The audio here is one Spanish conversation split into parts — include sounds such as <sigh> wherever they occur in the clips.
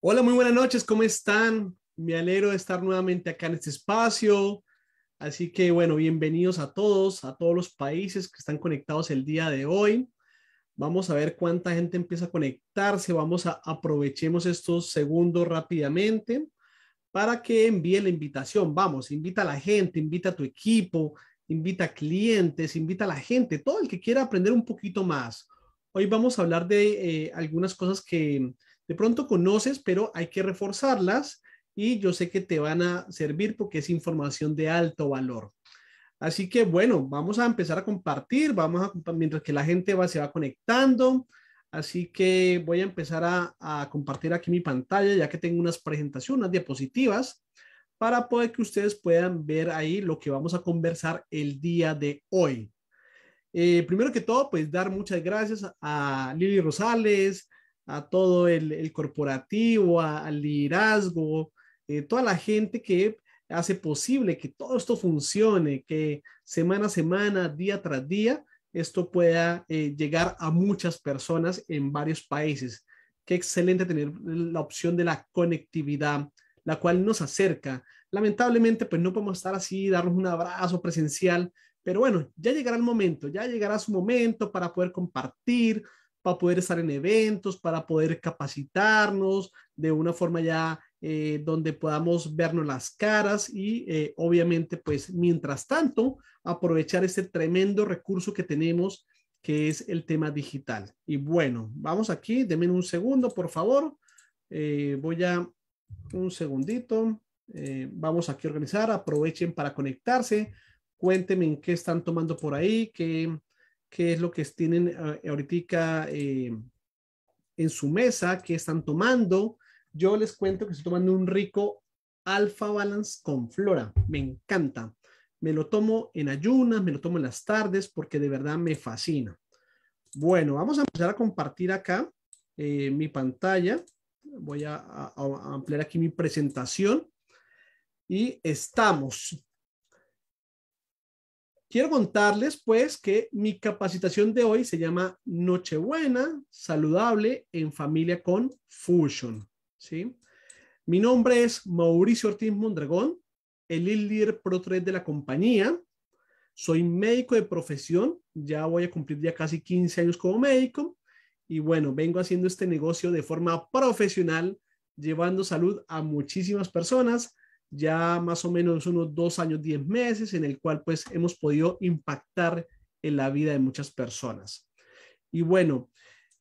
Hola, muy buenas noches, ¿cómo están? Me alegro de estar nuevamente acá en este espacio. Así que bueno, bienvenidos a todos, a todos los países que están conectados el día de hoy. Vamos a ver cuánta gente empieza a conectarse. Vamos a aprovechemos estos segundos rápidamente para que envíe la invitación. Vamos, invita a la gente, invita a tu equipo, invita a clientes, invita a la gente, todo el que quiera aprender un poquito más. Hoy vamos a hablar de eh, algunas cosas que, de pronto conoces, pero hay que reforzarlas y yo sé que te van a servir porque es información de alto valor. Así que bueno, vamos a empezar a compartir, vamos a mientras que la gente va, se va conectando. Así que voy a empezar a, compartir aquí mi pantalla, ya que tengo unas presentaciones, unas diapositivas, para poder que ustedes puedan ver ahí lo que vamos a conversar el día de hoy. Eh, primero que todo, pues dar muchas gracias a Lili Rosales, a todo el, corporativo, al liderazgo, eh, toda la gente que hace posible que todo esto funcione, que semana a semana, día tras día, esto pueda eh, llegar a muchas personas en varios países. Qué excelente tener la opción de la conectividad, la cual nos acerca. Lamentablemente, pues no podemos estar así, darnos un abrazo presencial, pero bueno, ya llegará el momento, ya llegará su momento para poder compartir, para poder estar en eventos, para poder capacitarnos de una forma ya eh, donde podamos vernos las caras y eh, obviamente pues mientras tanto aprovechar este tremendo recurso que tenemos que es el tema digital. Y bueno, vamos aquí, denme un segundo por favor. Eh, voy a un segundito. vamos aquí a organizar, aprovechen para conectarse, cuéntenme en qué están tomando por ahí, qué, qué es lo que tienen ah, ahorita eh, en su mesa, qué están tomando. Yo les cuento que estoy tomando un rico Alpha Balance con flora. Me encanta. Me lo tomo en ayunas, me lo tomo en las tardes porque de verdad me fascina. Bueno, vamos a empezar a compartir acá eh, mi pantalla. Voy a ampliar aquí mi presentación. Y estamos. Quiero contarles pues que mi capacitación de hoy se llama Nochebuena Saludable en Familia con Fusion. ¿sí? Mi nombre es Mauricio Ortiz Mondragón, el líder Pro 3 de la compañía. Soy médico de profesión, ya voy a cumplir ya casi 15 años como médico y bueno, vengo haciendo este negocio de forma profesional, llevando salud a muchísimas personas ya más o menos unos dos años, diez meses, en el cual pues hemos podido impactar en la vida de muchas personas. Y bueno,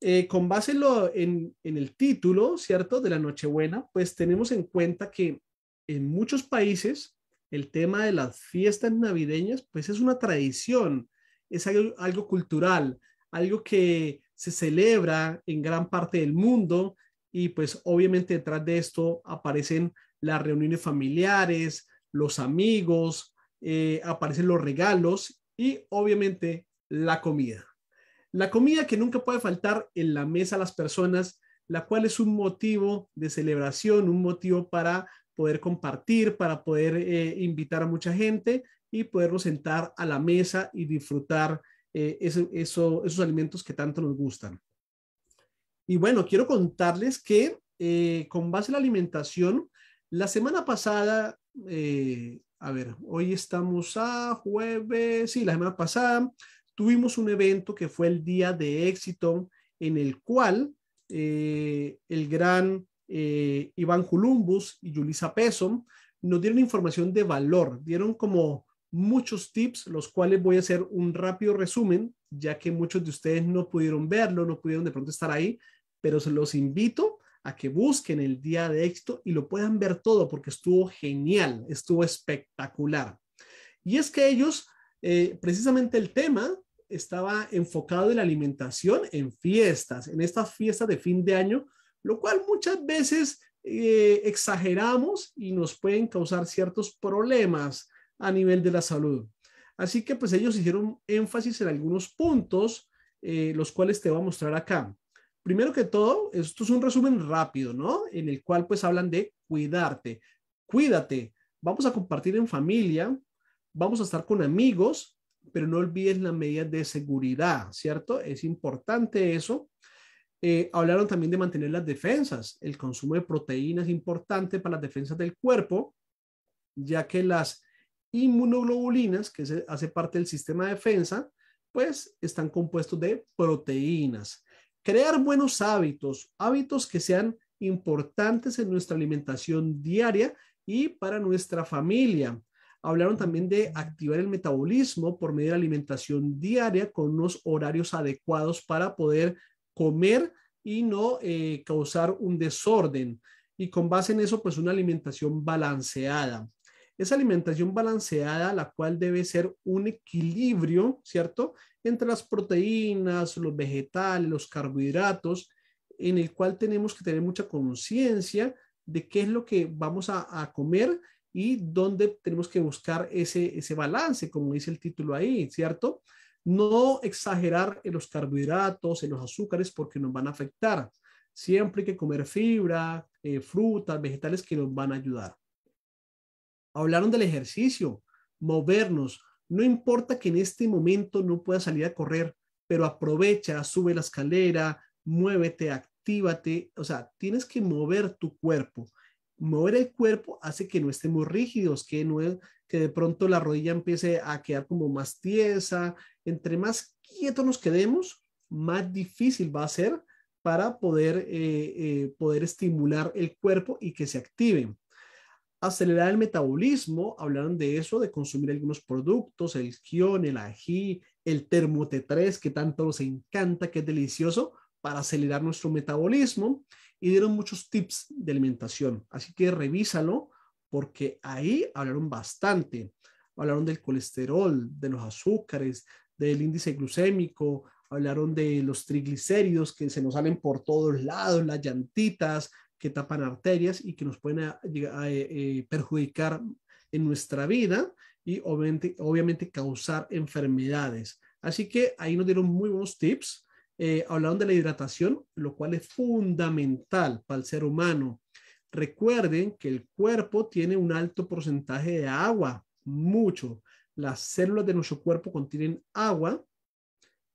eh, con base en, el título, ¿cierto?, de la Nochebuena, pues tenemos en cuenta que en muchos países el tema de las fiestas navideñas, pues es una tradición, es algo cultural, algo que se celebra en gran parte del mundo y pues obviamente detrás de esto aparecen las reuniones familiares, los amigos, eh, aparecen los regalos y obviamente la comida. La comida que nunca puede faltar en la mesa a las personas, la cual es un motivo de celebración, un motivo para poder compartir, para poder eh, invitar a mucha gente y poderlo sentar a la mesa y disfrutar eh, esos alimentos que tanto nos gustan. Y bueno, quiero contarles que con base en la alimentación, la semana pasada, eh, a ver, hoy estamos a jueves, sí, la semana pasada tuvimos un evento que fue el día de éxito en el cual eh, el gran eh, Iván Columbus y Yulisa Peso nos dieron información de valor, dieron como muchos tips, los cuales voy a hacer un rápido resumen, ya que muchos de ustedes no pudieron verlo, no pudieron de pronto estar ahí, pero se los invito a que busquen el día de éxito y lo puedan ver todo porque estuvo genial, estuvo espectacular. Y es que ellos, eh, precisamente el tema estaba enfocado en la alimentación en fiestas, en estas fiestas de fin de año, lo cual muchas veces eh, exageramos y nos pueden causar ciertos problemas a nivel de la salud. Así que pues ellos hicieron énfasis en algunos puntos, eh, los cuales te voy a mostrar acá primero que todo, esto es un resumen rápido, ¿no? En el cual pues hablan de cuidarte. Cuídate. Vamos a compartir en familia, vamos a estar con amigos, pero no olvides las medidas de seguridad, ¿cierto? Es importante eso. Eh, hablaron también de mantener las defensas. El consumo de proteínas es importante para las defensas del cuerpo, ya que las inmunoglobulinas, que se hace parte del sistema de defensa, pues están compuestos de proteínas crear buenos hábitos, hábitos que sean importantes en nuestra alimentación diaria y para nuestra familia. Hablaron también de activar el metabolismo por medio de la alimentación diaria con unos horarios adecuados para poder comer y no eh, causar un desorden. Y con base en eso, pues una alimentación balanceada. Esa alimentación balanceada, la cual debe ser un equilibrio, ¿cierto? entre las proteínas, los vegetales, los carbohidratos, en el cual tenemos que tener mucha conciencia de qué es lo que vamos a, comer y dónde tenemos que buscar ese, balance, como dice el título ahí, ¿cierto? No exagerar en los carbohidratos, en los azúcares, porque nos van a afectar. Siempre hay que comer fibra, eh, frutas, vegetales que nos van a ayudar. Hablaron del ejercicio, movernos, no importa que en este momento no puedas salir a correr, pero aprovecha, sube la escalera, muévete, actívate. O sea, tienes que mover tu cuerpo. Mover el cuerpo hace que no estemos rígidos, que, no, que de pronto la rodilla empiece a quedar como más tiesa. Entre más quietos nos quedemos, más difícil va a ser para poder, eh, eh, poder estimular el cuerpo y que se activen acelerar el metabolismo, hablaron de eso, de consumir algunos productos, el guión, el ají, el T3, que tanto nos encanta, que es delicioso, para acelerar nuestro metabolismo, y dieron muchos tips de alimentación. Así que revísalo, porque ahí hablaron bastante. Hablaron del colesterol, de los azúcares, del índice glucémico, hablaron de los triglicéridos que se nos salen por todos lados, las llantitas, que tapan arterias y que nos pueden ah, ah, eh, eh, perjudicar en nuestra vida y obviamente, causar enfermedades. Así que ahí nos dieron muy buenos tips. Eh, hablaron de la hidratación, lo cual es fundamental para el ser humano. Recuerden que el cuerpo tiene un alto porcentaje de agua, mucho. Las células de nuestro cuerpo contienen agua,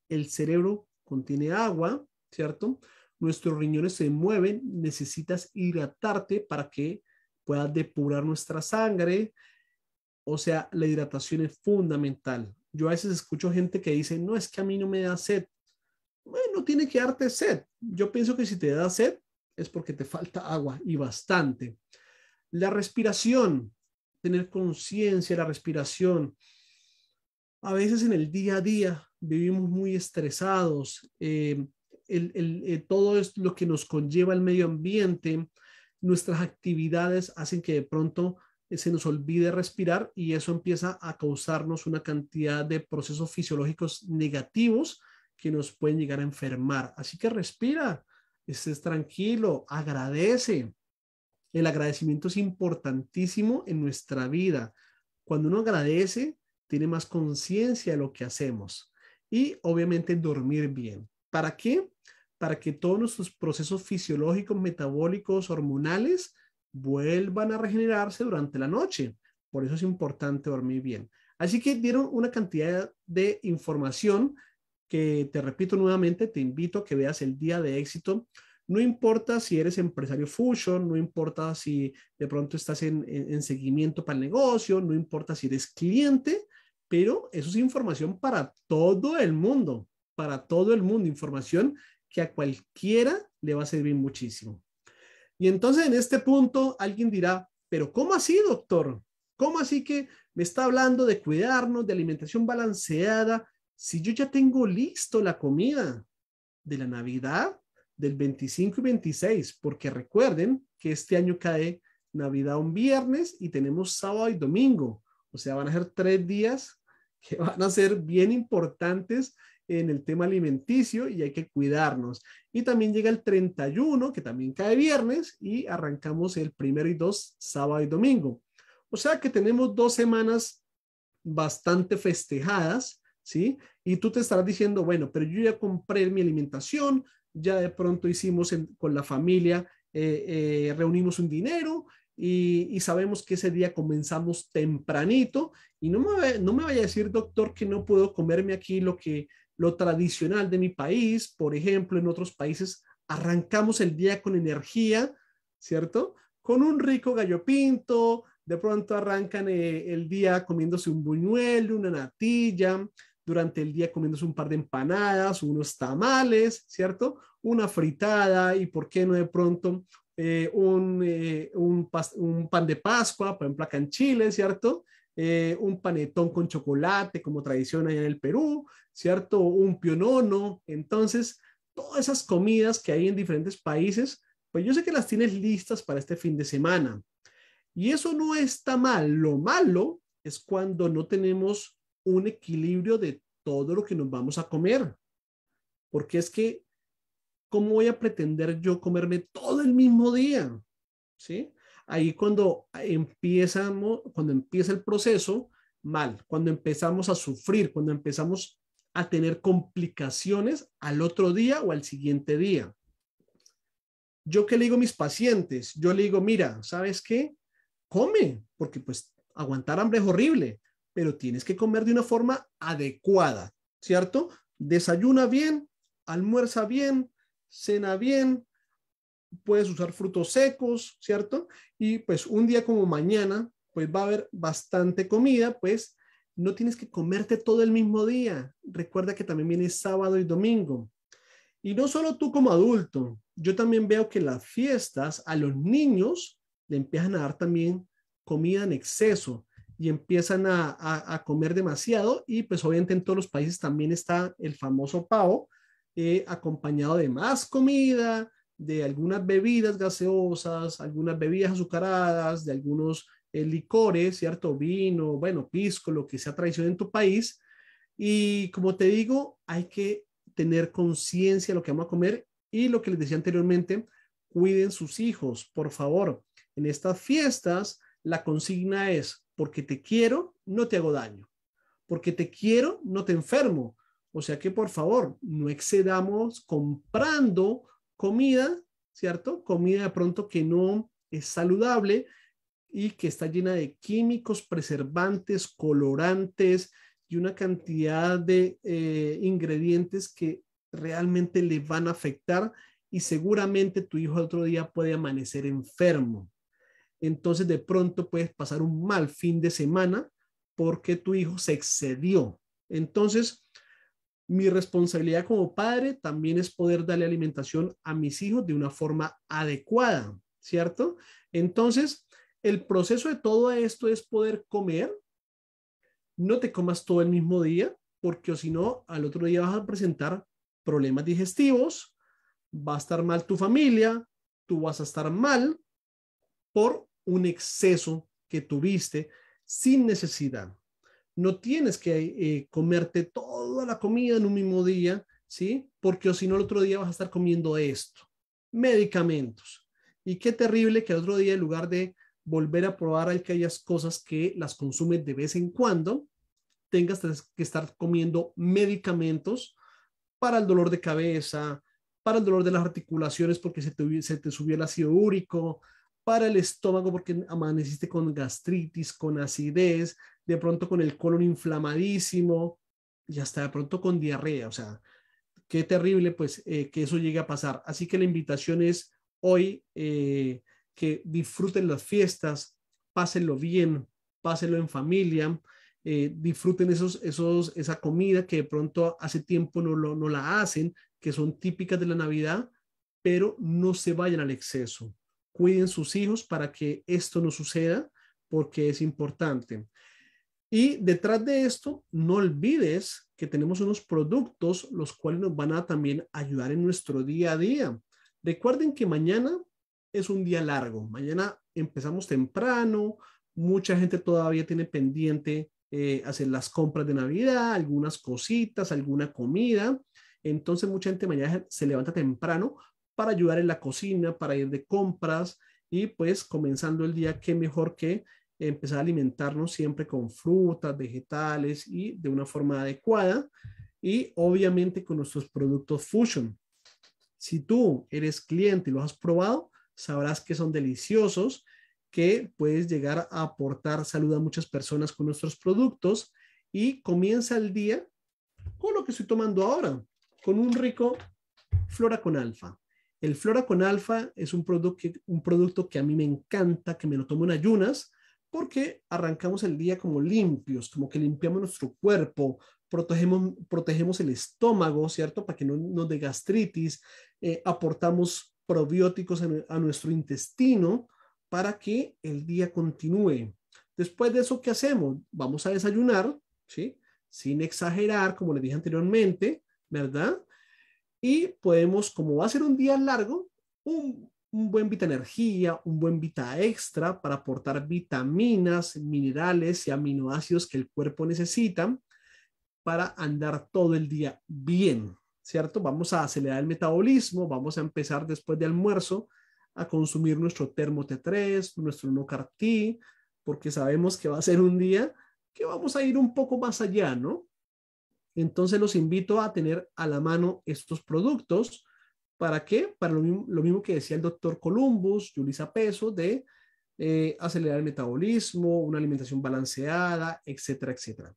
el cerebro contiene agua, ¿cierto? nuestros riñones se mueven, necesitas hidratarte para que puedas depurar nuestra sangre. O sea, la hidratación es fundamental. Yo a veces escucho gente que dice, no, es que a mí no me da sed. Bueno, tiene que darte sed. Yo pienso que si te da sed es porque te falta agua y bastante. La respiración, tener conciencia la respiración. A veces en el día a día vivimos muy estresados, eh, eh, todo es lo que nos conlleva el medio ambiente, nuestras actividades hacen que de pronto eh, se nos olvide respirar y eso empieza a causarnos una cantidad de procesos fisiológicos negativos que nos pueden llegar a enfermar. Así que respira, estés tranquilo, agradece. El agradecimiento es importantísimo en nuestra vida. Cuando uno agradece, tiene más conciencia de lo que hacemos y obviamente dormir bien. ¿Para qué? Para que todos nuestros procesos fisiológicos, metabólicos, hormonales vuelvan a regenerarse durante la noche. Por eso es importante dormir bien. Así que dieron una cantidad de información que te repito nuevamente, te invito a que veas el día de éxito. No importa si eres empresario fusion, no importa si de pronto estás en, seguimiento para el negocio, no importa si eres cliente, pero eso es información para todo el mundo para todo el mundo, información que a cualquiera le va a servir muchísimo. Y entonces en este punto alguien dirá, pero ¿cómo así, doctor? ¿Cómo así que me está hablando de cuidarnos, de alimentación balanceada, si yo ya tengo listo la comida de la Navidad del 25 y 26? Porque recuerden que este año cae Navidad un viernes y tenemos sábado y domingo. O sea, van a ser tres días que van a ser bien importantes en el tema alimenticio y hay que cuidarnos. Y también llega el 31, que también cae viernes, y arrancamos el primero y dos, sábado y domingo. O sea que tenemos dos semanas bastante festejadas, ¿sí? Y tú te estarás diciendo, bueno, pero yo ya compré mi alimentación, ya de pronto hicimos con la familia, eh, eh, reunimos un dinero, y, y, sabemos que ese día comenzamos tempranito y no me, no me vaya a decir, doctor, que no puedo comerme aquí lo que lo tradicional de mi país, por ejemplo, en otros países, arrancamos el día con energía, ¿cierto? Con un rico gallo pinto, de pronto arrancan eh, el día comiéndose un buñuelo, una natilla, durante el día comiéndose un par de empanadas, unos tamales, ¿cierto? Una fritada y, ¿por qué no de pronto eh, un, eh, un, pan de Pascua, por ejemplo, acá en Chile, ¿cierto? Eh, un panetón con chocolate, como tradición allá en el Perú, ¿cierto? Un pionono. Entonces, todas esas comidas que hay en diferentes países, pues yo sé que las tienes listas para este fin de semana. Y eso no está mal. Lo malo es cuando no tenemos un equilibrio de todo lo que nos vamos a comer. Porque es que, ¿cómo voy a pretender yo comerme todo el mismo día? ¿Sí? ahí cuando empezamos, cuando empieza el proceso mal, cuando empezamos a sufrir, cuando empezamos a tener complicaciones al otro día o al siguiente día. Yo que le digo a mis pacientes? Yo le digo, mira, ¿sabes qué? Come, porque pues aguantar hambre es horrible, pero tienes que comer de una forma adecuada, ¿cierto? Desayuna bien, almuerza bien, cena bien, puedes usar frutos secos, ¿cierto? Y pues un día como mañana, pues va a haber bastante comida, pues no tienes que comerte todo el mismo día. Recuerda que también viene sábado y domingo. Y no solo tú como adulto, yo también veo que las fiestas a los niños le empiezan a dar también comida en exceso y empiezan a, a, comer demasiado y pues obviamente en todos los países también está el famoso pavo eh, acompañado de más comida, de algunas bebidas gaseosas, algunas bebidas azucaradas, de algunos eh, licores, ¿cierto? Vino, bueno, pisco, lo que sea tradición en tu país. Y como te digo, hay que tener conciencia de lo que vamos a comer y lo que les decía anteriormente, cuiden sus hijos, por favor. En estas fiestas, la consigna es, porque te quiero, no te hago daño. Porque te quiero, no te enfermo. O sea que, por favor, no excedamos comprando comida, ¿cierto? Comida de pronto que no es saludable y que está llena de químicos, preservantes, colorantes y una cantidad de eh, ingredientes que realmente le van a afectar y seguramente tu hijo otro día puede amanecer enfermo. Entonces de pronto puedes pasar un mal fin de semana porque tu hijo se excedió. Entonces, mi responsabilidad como padre también es poder darle alimentación a mis hijos de una forma adecuada, ¿cierto? Entonces, el proceso de todo esto es poder comer. No te comas todo el mismo día, porque si no, al otro día vas a presentar problemas digestivos, va a estar mal tu familia, tú vas a estar mal por un exceso que tuviste sin necesidad. No tienes que eh, comerte toda la comida en un mismo día, ¿sí? Porque si no, el otro día vas a estar comiendo esto, medicamentos. Y qué terrible que el otro día, en lugar de volver a probar aquellas cosas que las consumes de vez en cuando, tengas que estar comiendo medicamentos para el dolor de cabeza, para el dolor de las articulaciones porque se te, se te subió el ácido úrico, para el estómago porque amaneciste con gastritis, con acidez, de pronto con el colon inflamadísimo y hasta de pronto con diarrea. O sea, qué terrible pues eh, que eso llegue a pasar. Así que la invitación es hoy eh, que disfruten las fiestas, pásenlo bien, pásenlo en familia, eh, disfruten esos, esos, esa comida que de pronto hace tiempo no, lo, no la hacen, que son típicas de la Navidad, pero no se vayan al exceso. Cuiden sus hijos para que esto no suceda, porque es importante. Y detrás de esto, no olvides que tenemos unos productos los cuales nos van a también ayudar en nuestro día a día. Recuerden que mañana es un día largo. Mañana empezamos temprano. Mucha gente todavía tiene pendiente eh, hacer las compras de Navidad, algunas cositas, alguna comida. Entonces mucha gente mañana se levanta temprano para ayudar en la cocina, para ir de compras y pues comenzando el día, qué mejor que empezar a alimentarnos siempre con frutas, vegetales y de una forma adecuada y obviamente con nuestros productos Fusion. Si tú eres cliente y lo has probado, sabrás que son deliciosos, que puedes llegar a aportar salud a muchas personas con nuestros productos y comienza el día con lo que estoy tomando ahora, con un rico Flora con Alfa. El Flora con Alfa es un, producto que, un producto que a mí me encanta, que me lo tomo en ayunas porque arrancamos el día como limpios, como que limpiamos nuestro cuerpo, protegemos, protegemos el estómago, ¿cierto? Para que no nos dé gastritis, eh, aportamos probióticos a nuestro intestino para que el día continúe. Después de eso, ¿qué hacemos? Vamos a desayunar, ¿sí? Sin exagerar, como les dije anteriormente, ¿verdad? Y podemos, como va a ser un día largo, un, un buen Vita Energía, un buen Vita Extra para aportar vitaminas, minerales y aminoácidos que el cuerpo necesita para andar todo el día bien, ¿cierto? Vamos a acelerar el metabolismo, vamos a empezar después de almuerzo a consumir nuestro termo T3, nuestro no cartí, porque sabemos que va a ser un día que vamos a ir un poco más allá, ¿no? Entonces los invito a tener a la mano estos productos ¿Para qué? Para lo mismo, que decía el doctor Columbus, Yulisa Peso, de eh, acelerar el metabolismo, una alimentación balanceada, etcétera, etcétera.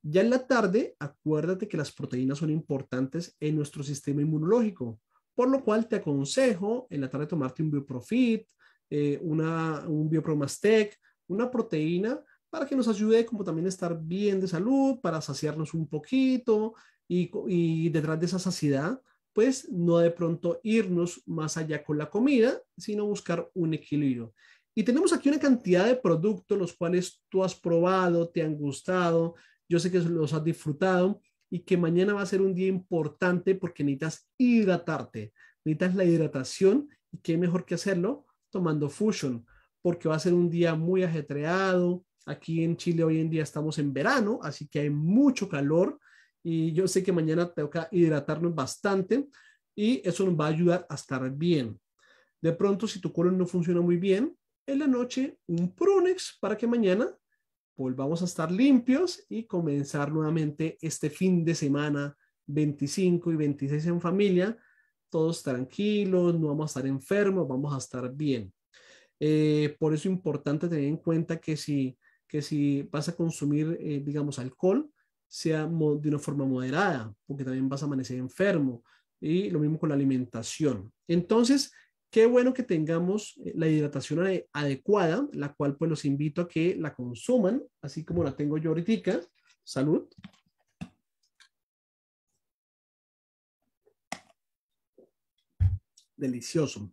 Ya en la tarde, acuérdate que las proteínas son importantes en nuestro sistema inmunológico, por lo cual te aconsejo en la tarde tomarte un Bioprofit, eh, una, un Biopromastec, una proteína para que nos ayude como también a estar bien de salud, para saciarnos un poquito y, y detrás de esa saciedad pues no de pronto irnos más allá con la comida, sino buscar un equilibrio. Y tenemos aquí una cantidad de productos los cuales tú has probado, te han gustado, yo sé que los has disfrutado y que mañana va a ser un día importante porque necesitas hidratarte, necesitas la hidratación y qué mejor que hacerlo tomando Fusion, porque va a ser un día muy ajetreado. Aquí en Chile hoy en día estamos en verano, así que hay mucho calor, y yo sé que mañana toca hidratarnos bastante y eso nos va a ayudar a estar bien. De pronto, si tu colon no funciona muy bien, en la noche un Prunex para que mañana volvamos a estar limpios y comenzar nuevamente este fin de semana 25 y 26 en familia, todos tranquilos, no vamos a estar enfermos, vamos a estar bien. Eh, por eso es importante tener en cuenta que si, que si vas a consumir, eh, digamos, alcohol, sea de una forma moderada, porque también vas a amanecer enfermo. Y lo mismo con la alimentación. Entonces, qué bueno que tengamos eh, la hidratación adecuada, la cual pues los invito a que la consuman, así como la tengo yo ahorita. Salud. Delicioso.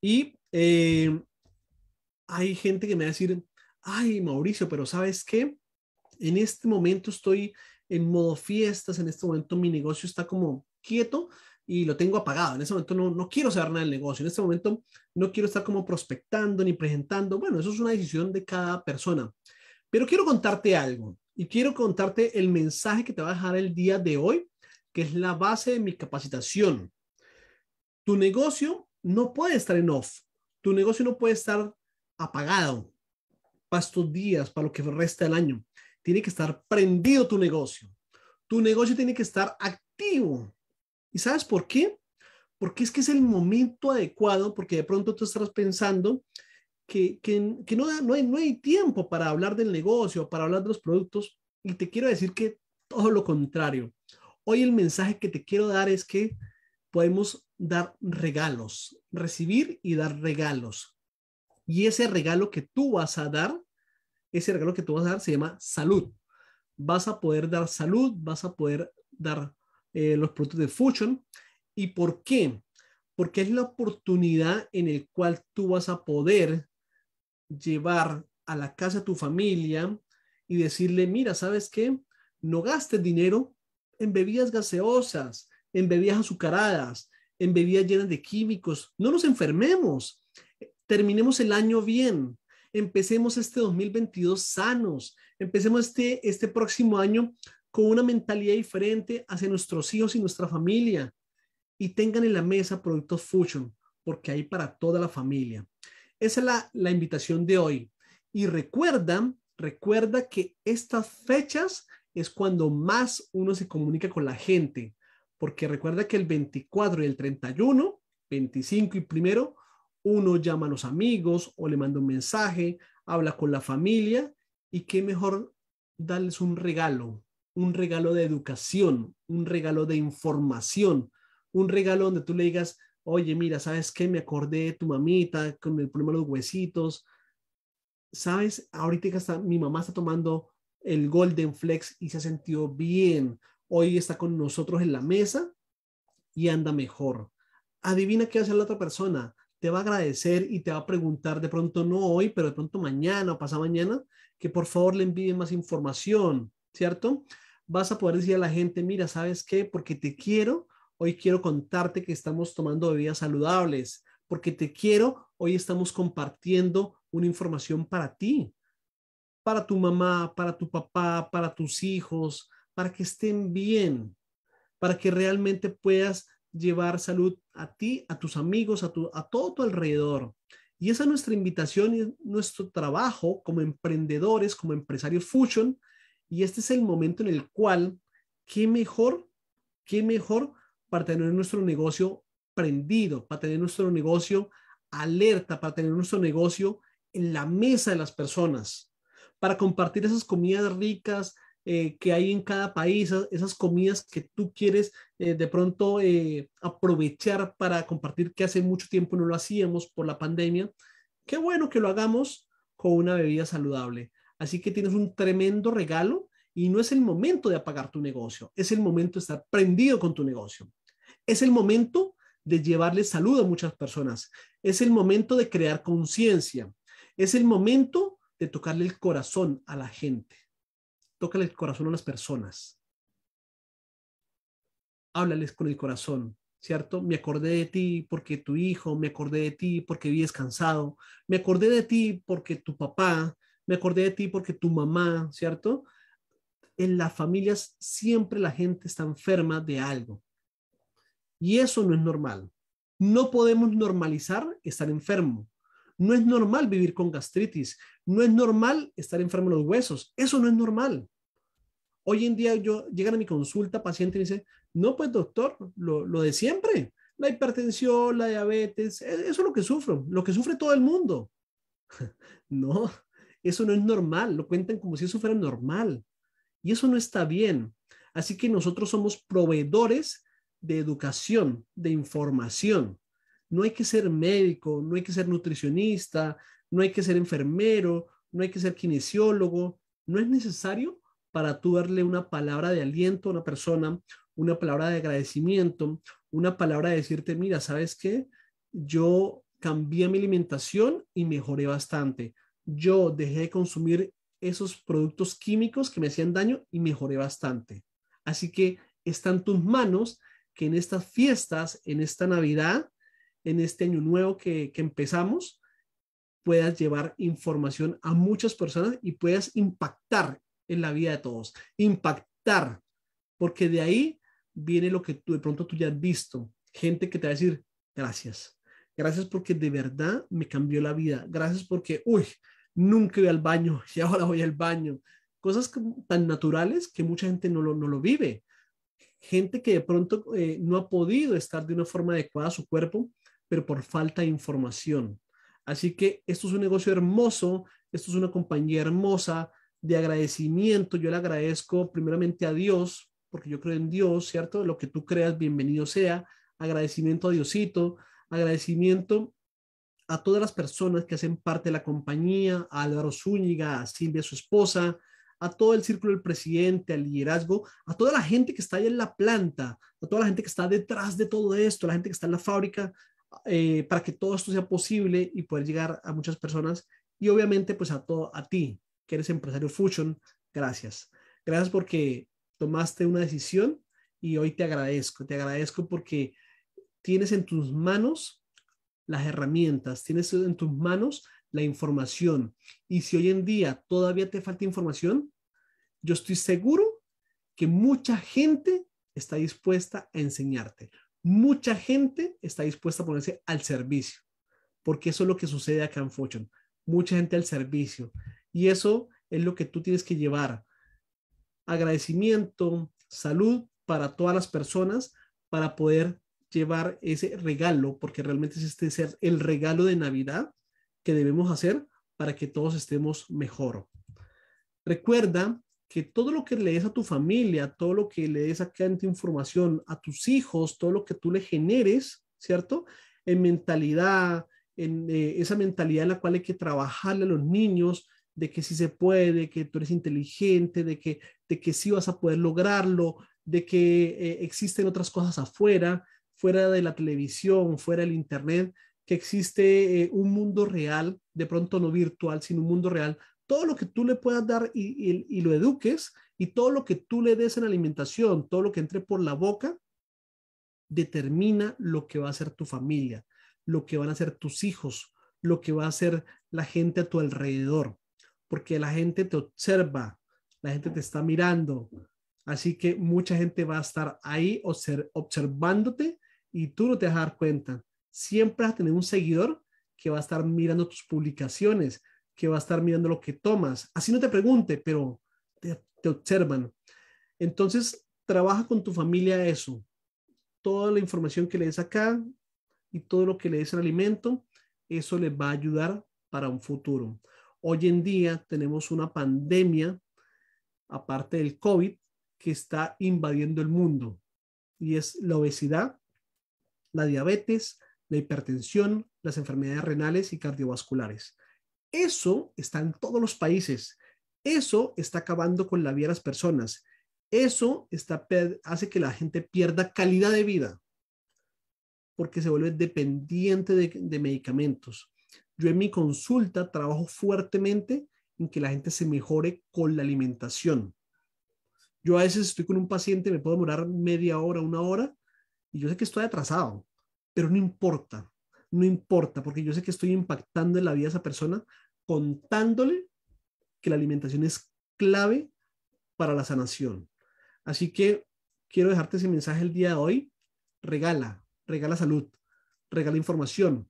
Y eh, hay gente que me va a decir, ay, Mauricio, pero ¿sabes qué? en este momento estoy en modo fiestas, en este momento mi negocio está como quieto y lo tengo apagado. En este momento no, quiero saber nada del negocio, en este momento no quiero estar como prospectando ni presentando. Bueno, eso es una decisión de cada persona. Pero quiero contarte algo y quiero contarte el mensaje que te va a dejar el día de hoy, que es la base de mi capacitación. Tu negocio no puede estar en off, tu negocio no puede estar apagado para estos días, para lo que resta del año. Tiene que estar prendido tu negocio. Tu negocio tiene que estar activo. ¿Y sabes por qué? Porque es que es el momento adecuado, porque de pronto tú estás pensando que, que, no, hay, no hay tiempo para hablar del negocio, para hablar de los productos. Y te quiero decir que todo lo contrario. Hoy el mensaje que te quiero dar es que podemos dar regalos, recibir y dar regalos. Y ese regalo que tú vas a dar ese regalo que tú vas a dar se llama salud. Vas a poder dar salud, vas a poder dar eh, los productos de Fusion. ¿Y por qué? Porque es la oportunidad en el cual tú vas a poder llevar a la casa a tu familia y decirle, mira, ¿sabes qué? No gastes dinero en bebidas gaseosas, en bebidas azucaradas, en bebidas llenas de químicos. No nos enfermemos. Terminemos el año bien. Empecemos este 2022 sanos, empecemos este, este próximo año con una mentalidad diferente hacia nuestros hijos y nuestra familia. Y tengan en la mesa productos Fusion, porque hay para toda la familia. Esa es la, la invitación de hoy. Y recuerda, recuerda que estas fechas es cuando más uno se comunica con la gente, porque recuerda que el 24 y el 31, 25 y primero, uno llama a los amigos o le manda un mensaje, habla con la familia y qué mejor darles un regalo, un regalo de educación, un regalo de información, un regalo donde tú le digas, oye, mira, ¿sabes qué? Me acordé de tu mamita con el problema de los huesitos. ¿Sabes? Ahorita está, mi mamá está tomando el Golden Flex y se sintió bien. Hoy está con nosotros en la mesa y anda mejor. Adivina qué hace la otra persona te va a agradecer y te va a preguntar de pronto no hoy, pero de pronto mañana o pasado mañana, que por favor le envíen más información, ¿cierto? Vas a poder decir a la gente, mira, ¿sabes qué? Porque te quiero, hoy quiero contarte que estamos tomando bebidas saludables, porque te quiero, hoy estamos compartiendo una información para ti, para tu mamá, para tu papá, para tus hijos, para que estén bien, para que realmente puedas llevar salud a ti, a tus amigos, a, tu, a todo tu alrededor. Y esa es nuestra invitación y nuestro trabajo como emprendedores, como empresarios Fusion. Y este es el momento en el cual, qué mejor, qué mejor para tener nuestro negocio prendido, para tener nuestro negocio alerta, para tener nuestro negocio en la mesa de las personas, para compartir esas comidas ricas, eh, que hay en cada país, esas comidas que tú quieres eh, de pronto eh, aprovechar para compartir que hace mucho tiempo no lo hacíamos por la pandemia. Qué bueno que lo hagamos con una bebida saludable. Así que tienes un tremendo regalo y no es el momento de apagar tu negocio, es el momento de estar prendido con tu negocio. Es el momento de llevarle salud a muchas personas. Es el momento de crear conciencia. Es el momento de tocarle el corazón a la gente tócale el corazón a las personas. Háblales con el corazón, ¿cierto? Me acordé de ti porque tu hijo, me acordé de ti porque vives cansado, me acordé de ti porque tu papá, me acordé de ti porque tu mamá, ¿cierto? En las familias siempre la gente está enferma de algo. Y eso no es normal. No podemos normalizar estar enfermo. No es normal vivir con gastritis, no es normal estar enfermo en los huesos, eso no es normal. Hoy en día yo llegan a mi consulta paciente y dicen: dice, no, pues doctor, lo, lo de siempre, la hipertensión, la diabetes, e, eso es lo que sufro, lo que sufre todo el mundo. <laughs> no, eso no es normal, lo cuentan como si eso fuera normal. Y eso no está bien. Así que nosotros somos proveedores de educación, de información. No hay que ser médico, no hay que ser nutricionista, no hay que ser enfermero, no hay que ser kinesiólogo. No es necesario para tú darle una palabra de aliento a una persona, una palabra de agradecimiento, una palabra de decirte, mira, ¿sabes qué? Yo cambié mi alimentación y mejoré bastante. Yo dejé de consumir esos productos químicos que me hacían daño y mejoré bastante. Así que está en tus manos que en estas fiestas, en esta Navidad, en este año nuevo que, que empezamos, puedas llevar información a muchas personas y puedas impactar en la vida de todos. Impactar, porque de ahí viene lo que tú de pronto tú ya has visto. Gente que te va a decir, gracias. Gracias porque de verdad me cambió la vida. Gracias porque, uy, nunca voy al baño <laughs> y ahora voy al baño. Cosas tan naturales que mucha gente no lo, no lo vive. Gente que de pronto eh, no ha podido estar de una forma adecuada a su cuerpo pero por falta de información. Así que esto es un negocio hermoso, esto es una compañía hermosa de agradecimiento. Yo le agradezco primeramente a Dios, porque yo creo en Dios, ¿cierto? Lo que tú creas, bienvenido sea. Agradecimiento a Diosito, agradecimiento a todas las personas que hacen parte de la compañía, a Álvaro Zúñiga, a Silvia, su esposa, a todo el círculo del presidente, al liderazgo, a toda la gente que está ahí en la planta, a toda la gente que está detrás de todo esto, la gente que está en la fábrica, eh, para que todo esto sea posible y poder llegar a muchas personas y obviamente pues a todo, a ti, que eres empresario Fusion, gracias. Gracias porque tomaste una decisión y hoy te agradezco, te agradezco porque tienes en tus manos las herramientas, tienes en tus manos la información. Y si hoy en día todavía te falta información, yo estoy seguro que mucha gente está dispuesta a enseñarte mucha gente está dispuesta a ponerse al servicio, porque eso es lo que sucede acá en Fortune, mucha gente al servicio. Y eso es lo que tú tienes que llevar. Agradecimiento, salud para todas las personas para poder llevar ese regalo, porque realmente es este ser el regalo de Navidad que debemos hacer para que todos estemos mejor. Recuerda que todo lo que le des a tu familia, todo lo que le des a información, a tus hijos, todo lo que tú le generes, ¿cierto? En mentalidad, en eh, esa mentalidad en la cual hay que trabajarle a los niños, de que sí se puede, que tú eres inteligente, de que, de que sí vas a poder lograrlo, de que eh, existen otras cosas afuera, fuera de la televisión, fuera del internet, que existe eh, un mundo real, de pronto no virtual, sino un mundo real todo lo que tú le puedas dar y, lo eduques y todo lo que tú le des en alimentación, todo lo que entre por la boca, determina lo que va a ser tu familia, lo que van a ser tus hijos, lo que va a ser la gente a tu alrededor, porque la gente te observa, la gente te está mirando, así que mucha gente va a estar ahí observándote y tú no te vas a dar cuenta. Siempre vas a tener un seguidor que va a estar mirando tus publicaciones, que va a estar mirando lo que tomas. Así no te pregunte, pero te, observan. Entonces, trabaja con tu familia eso. Toda la información que le des acá y todo lo que le des en alimento, eso le va a ayudar para un futuro. Hoy en día tenemos una pandemia, aparte del COVID, que está invadiendo el mundo y es la obesidad, la diabetes, la hipertensión, las enfermedades renales y cardiovasculares. Eso está en todos los países. Eso está acabando con la vida de las personas. Eso está, hace que la gente pierda calidad de vida porque se vuelve dependiente de, de medicamentos. Yo en mi consulta trabajo fuertemente en que la gente se mejore con la alimentación. Yo a veces estoy con un paciente, me puedo demorar media hora, una hora, y yo sé que estoy atrasado, pero no importa no importa, porque yo sé que estoy impactando en la vida de esa persona contándole que la alimentación es clave para la sanación. Así que quiero dejarte ese mensaje el día de hoy. Regala, regala salud, regala información,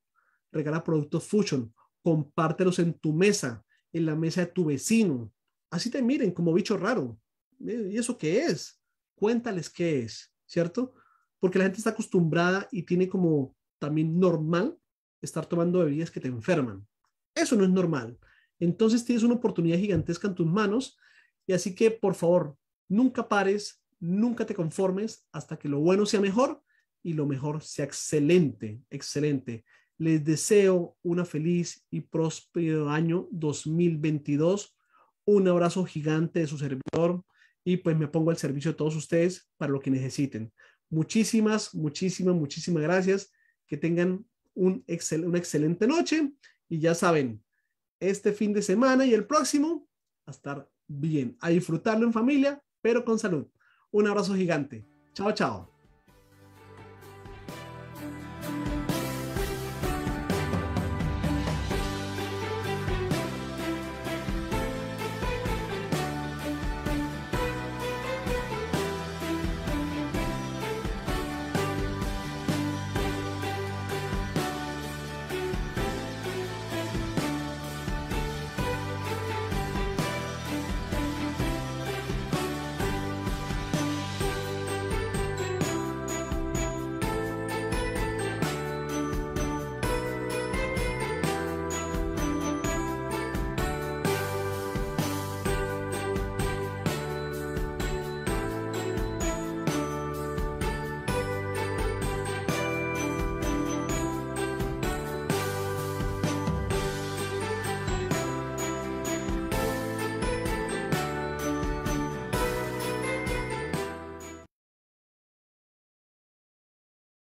regala productos Fusion, compártelos en tu mesa, en la mesa de tu vecino. Así te miren como bicho raro. Eh, ¿Y eso qué es? Cuéntales qué es, ¿cierto? Porque la gente está acostumbrada y tiene como también normal estar tomando bebidas que te enferman. Eso no es normal. Entonces tienes una oportunidad gigantesca en tus manos y así que por favor, nunca pares, nunca te conformes hasta que lo bueno sea mejor y lo mejor sea excelente, excelente. Les deseo una feliz y próspero año 2022. Un abrazo gigante de su servidor y pues me pongo al servicio de todos ustedes para lo que necesiten. Muchísimas, muchísimas, muchísimas gracias que tengan una excelente noche y ya saben, este fin de semana y el próximo a estar bien, a disfrutarlo en familia, pero con salud. Un abrazo gigante. Chao, chao.